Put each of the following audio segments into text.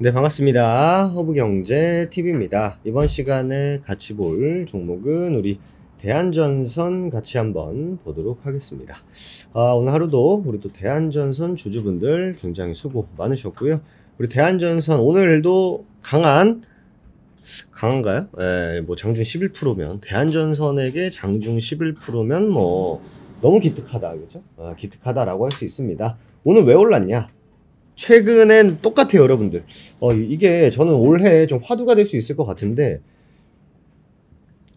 네 반갑습니다 허브경제TV입니다 이번 시간에 같이 볼 종목은 우리 대한전선 같이 한번 보도록 하겠습니다 아, 오늘 하루도 우리 또 대한전선 주주분들 굉장히 수고 많으셨고요 우리 대한전선 오늘도 강한 강한가요? 예, 뭐 장중 11%면 대한전선에게 장중 11%면 뭐 너무 기특하다 그죠? 아, 기특하다라고 할 수 있습니다 오늘 왜 올랐냐 최근엔 똑같아요, 여러분들. 어, 이게 저는 올해 좀 화두가 될 수 있을 것 같은데,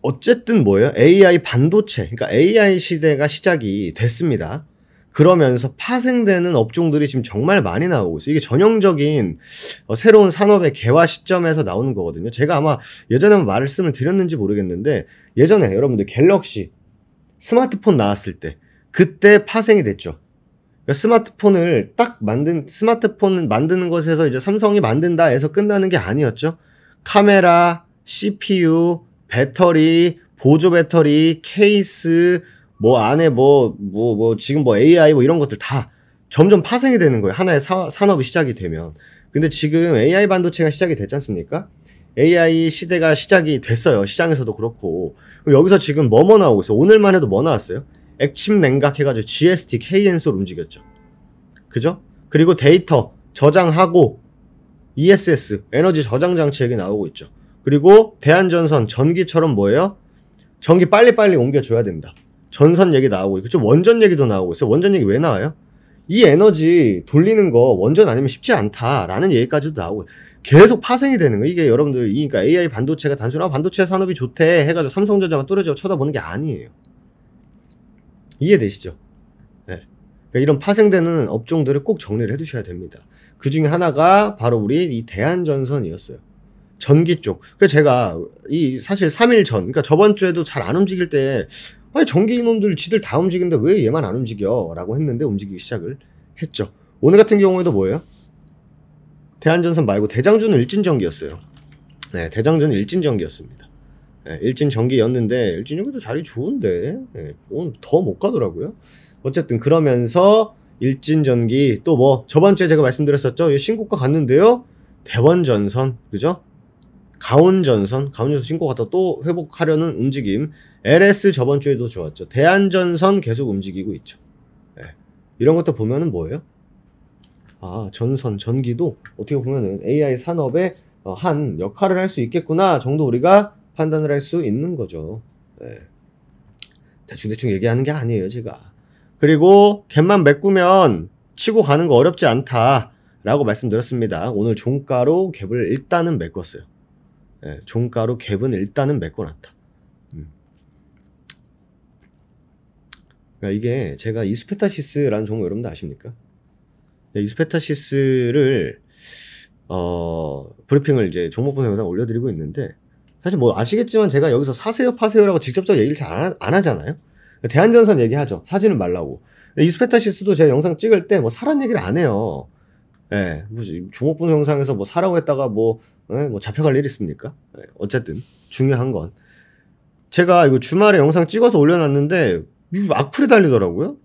어쨌든 뭐예요? AI 반도체, 그러니까 AI 시대가 시작이 됐습니다. 그러면서 파생되는 업종들이 지금 정말 많이 나오고 있어요. 이게 전형적인 어, 새로운 산업의 개화 시점에서 나오는 거거든요. 제가 아마 예전에 말씀을 드렸는지 모르겠는데 예전에 여러분들 갤럭시 스마트폰 나왔을 때 그때 파생이 됐죠. 그러니까 스마트폰을 딱 만든 스마트폰을 만드는 것에서 이제 삼성이 만든다 에서 끝나는 게 아니었죠. 카메라, CPU, 배터리, 보조 배터리, 케이스 뭐 안에 뭐 뭐뭐 뭐, 뭐 지금 뭐 AI 뭐 이런 것들 다 점점 파생이 되는 거예요. 하나의 사, 산업이 시작이 되면. 근데 지금 AI 반도체가 시작이 됐지 않습니까? AI 시대가 시작이 됐어요. 시장에서도 그렇고. 여기서 지금 뭐뭐 뭐 나오고 있어요? 오늘만 해도 뭐 나왔어요? 액침 냉각 해가지고 GST, KNS로 움직였죠. 그죠? 그리고 데이터 저장하고 ESS 에너지 저장 장치 얘기 나오고 있죠. 그리고 대한전선 전기처럼 뭐예요? 전기 빨리빨리 옮겨줘야 된다. 전선 얘기 나오고 있고 좀 원전 얘기도 나오고 있어요. 원전 얘기 왜 나와요? 이 에너지 돌리는 거 원전 아니면 쉽지 않다라는 얘기까지도 나오고 계속 파생이 되는 거 이게 여러분들 이니까 그러니까 AI 반도체가 단순한 반도체 산업이 좋대 해가지고 삼성전자만 뚜어져 쳐다보는 게 아니에요. 이해되시죠? 네. 그러니까 이런 파생되는 업종들을 꼭 정리를 해두셔야 됩니다. 그 중에 하나가 바로 우리 이 대한전선이었어요. 전기 쪽. 그 제가 이 사실 3일 전, 그러니까 저번 주에도 잘 안 움직일 때, 아니 전기 이놈들 지들 다 움직이는데 왜 얘만 안 움직여?라고 했는데 움직이기 시작을 했죠. 오늘 같은 경우에도 뭐예요? 대한전선 말고 대장주는 일진전기였어요. 네, 대장주는 일진전기였습니다. 예, 일진 정기였는데 일진 여기도 자리 좋은데 예, 좀더못 가더라고요. 어쨌든 그러면서 일진 전기 또 뭐 저번 주에 제가 말씀드렸었죠. 신고가 갔는데요. 대원 전선 그죠? 가온 전선 가온 전선 신고 갔다 또 회복하려는 움직임. LS 저번 주에도 좋았죠. 대한 전선 계속 움직이고 있죠. 예, 이런 것도 보면은 뭐예요? 아 전선 전기도 어떻게 보면은 AI 산업의 어, 한 역할을 할 수 있겠구나 정도 우리가 판단을 할 수 있는 거죠. 네. 대충대충 얘기하는 게 아니에요, 제가. 그리고 갭만 메꾸면 치고 가는 거 어렵지 않다라고 말씀드렸습니다. 오늘 종가로 갭을 일단은 메꿨어요. 네, 종가로 갭은 일단은 메꿔놨다. 음. 그러니까 이게 제가 이스페타시스라는 종목 여러분들 아십니까? 네, 이스페타시스를 어, 브리핑을 이제 종목분 석 영상 올려드리고 있는데 사실 뭐 아시겠지만 제가 여기서 사세요 파세요라고 직접적 얘기를 잘안 안 하잖아요. 대한전선 얘기하죠. 사지는 말라고. 이스페타시스도 제가 영상 찍을 때 뭐 사란 얘기를 안 해요. 예, 무슨 종목분 영상에서 뭐 사라고 했다가 뭐, 예, 뭐 잡혀갈 일 있습니까? 예, 어쨌든 중요한 건 제가 이거 주말에 영상 찍어서 올려놨는데 악플이 달리더라고요.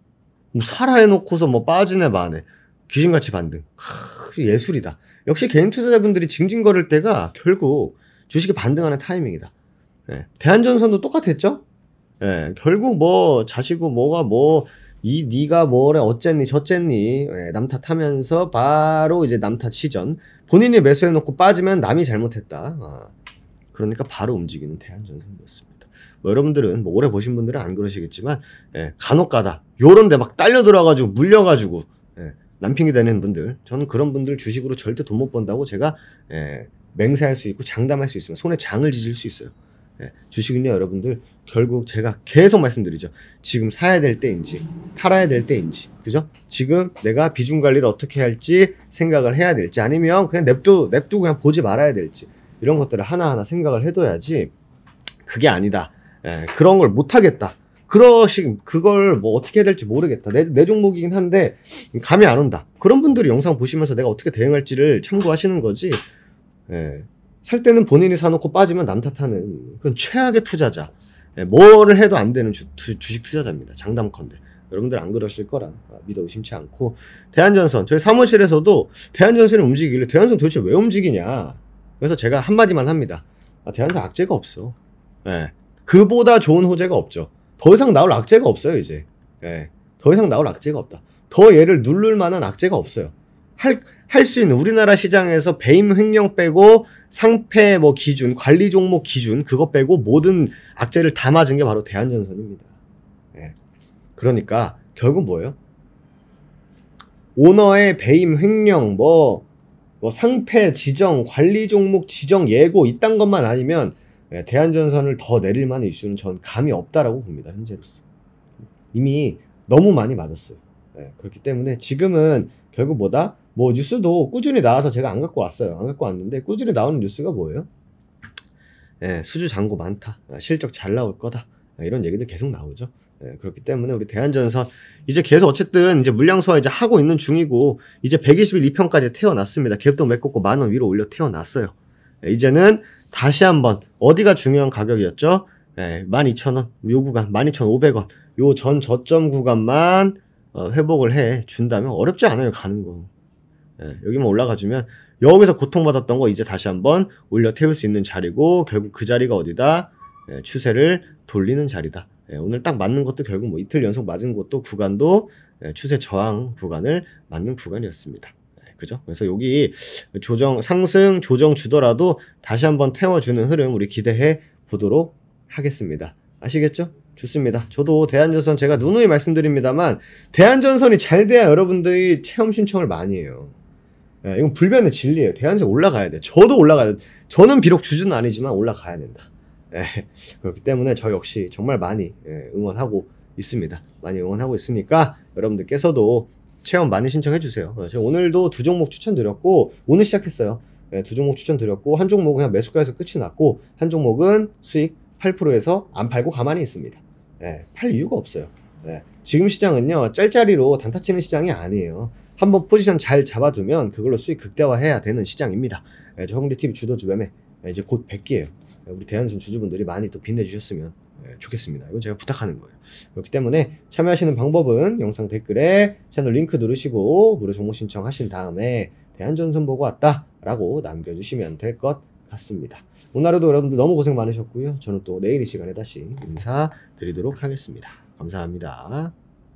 뭐 사라 해놓고서 뭐 빠지네 마네 귀신같이 반등. 크, 예술이다. 역시 개인 투자자분들이 징징거릴 때가 결국 주식이 반등하는 타이밍이다. 예. 대한전선도 똑같았죠? 예. 결국 뭐 자시고 뭐가 뭐 이니가 뭐래 어쨌니 저쨌니 예. 남탓하면서 바로 이제 남탓 시전 본인이 매수해놓고 빠지면 남이 잘못했다. 아. 그러니까 바로 움직이는 대한전선이었습니다. 뭐 여러분들은 뭐 오래 보신 분들은 안 그러시겠지만 예. 간혹가다 요런데 막 딸려 들어가지고 와 물려가지고 예. 남핑이 되는 분들 저는 그런 분들 주식으로 절대 돈 못 번다고 제가 예, 맹세할 수 있고 장담할 수 있으면 손에 장을 지질 수 있어요. 예, 주식은요 여러분들 결국 제가 계속 말씀드리죠 지금 사야 될 때인지 팔아야 될 때인지 그죠 지금 내가 비중 관리를 어떻게 할지 생각을 해야 될지 아니면 그냥 냅두 냅두 그냥 보지 말아야 될지 이런 것들을 하나하나 생각을 해둬야지 그게 아니다 예, 그런 걸 못하겠다 그러시 그걸 뭐 어떻게 해야 될지 모르겠다 내, 내 종목이긴 한데 감이 안 온다 그런 분들이 영상 보시면서 내가 어떻게 대응할지를 참고하시는 거지 예. 살 때는 본인이 사놓고 빠지면 남 탓하는 그런 최악의 투자자. 예, 뭐를 해도 안 되는 주, 주식 투자자입니다. 장담컨대. 여러분들 안 그러실 거라 믿어 의심치 않고 대한전선 저희 사무실에서도 대한전선이 움직이길래 대한전선 도대체 왜 움직이냐 그래서 제가 한마디만 합니다 아, 대한전선 악재가 없어 예. 그보다 좋은 호재가 없죠 더 이상 나올 악재가 없어요 이제 예. 더 이상 나올 악재가 없다 더 얘를 누를 만한 악재가 없어요 할 할수 있는 우리나라 시장에서 배임 횡령 빼고 상패 뭐 기준 관리 종목 기준 그거 빼고 모든 악재를 다 맞은 게 바로 대한전선입니다. 예. 그러니까 결국 뭐예요? 오너의 배임 횡령 뭐, 뭐 상패 지정 관리 종목 지정 예고 이딴 것만 아니면 예, 대한전선을 더 내릴 만한 이슈는 전 감이 없다라고 봅니다 현재로서 이미 너무 많이 맞았어요. 네, 그렇기 때문에 지금은 결국 뭐다? 뭐 뉴스도 꾸준히 나와서 제가 안 갖고 왔어요. 안 갖고 왔는데 꾸준히 나오는 뉴스가 뭐예요? 예, 수주 잔고 많다. 아, 실적 잘 나올 거다. 아, 이런 얘기들 계속 나오죠. 예, 그렇기 때문에 우리 대한전선 이제 계속 어쨌든 이제 물량 소화 이제 하고 있는 중이고 이제 121 2평까지 태어났습니다. 갭도 메꿨고 만 원 위로 올려 태어났어요. 예, 이제는 다시 한번 어디가 중요한 가격이었죠? 예, 12,000원 요 구간 12,500원 요 전 저점 구간만 어, 회복을 해 준다면 어렵지 않아요 가는 거 예, 여기만 올라가 주면 여기서 고통받았던 거 이제 다시 한번 올려 태울 수 있는 자리고 결국 그 자리가 어디다 예, 추세를 돌리는 자리다 예, 오늘 딱 맞는 것도 결국 뭐 이틀 연속 맞은 것도 구간도 예, 추세 저항 구간을 맞는 구간이었습니다 예, 그죠? 그래서 여기 조정 상승 조정 주더라도 다시 한번 태워주는 흐름 우리 기대해 보도록 하겠습니다. 아시겠죠? 좋습니다. 저도 대한전선 제가 누누이 말씀드립니다만 대한전선이 잘 돼야 여러분들이 체험 신청을 많이 해요. 예, 이건 불변의 진리예요. 대한전선 올라가야 돼. 저도 올라가야 돼. 저는 비록 주주는 아니지만 올라가야 된다. 예, 그렇기 때문에 저 역시 정말 많이 예, 응원하고 있습니다. 많이 응원하고 있으니까 여러분들께서도 체험 많이 신청해 주세요. 어, 제가 오늘도 두 종목 추천드렸고 오늘 시작했어요. 예, 두 종목 추천드렸고 한 종목은 그냥 매수가에서 끝이 났고 한 종목은 수익 8%에서 안 팔고 가만히 있습니다. 예, 팔 이유가 없어요. 예, 지금 시장은요 짤짤이로 단타 치는 시장이 아니에요. 한번 포지션 잘 잡아두면 그걸로 수익 극대화해야 되는 시장입니다. 예, 저 홍대 TV 주도주 매매 예, 이제 곧1 0 0기에요 예, 우리 대한선 주주분들이 많이 또 빛내주셨으면 예, 좋겠습니다. 이건 제가 부탁하는 거예요. 그렇기 때문에 참여하시는 방법은 영상 댓글에 채널 링크 누르시고 무료 종목 신청하신 다음에 대한전선 보고 왔다라고 남겨주시면 될것 같습니다. 오늘 하루도 여러분들 너무 고생 많으셨고요. 저는 또 내일 이 시간에 다시 인사드리도록 하겠습니다. 감사합니다.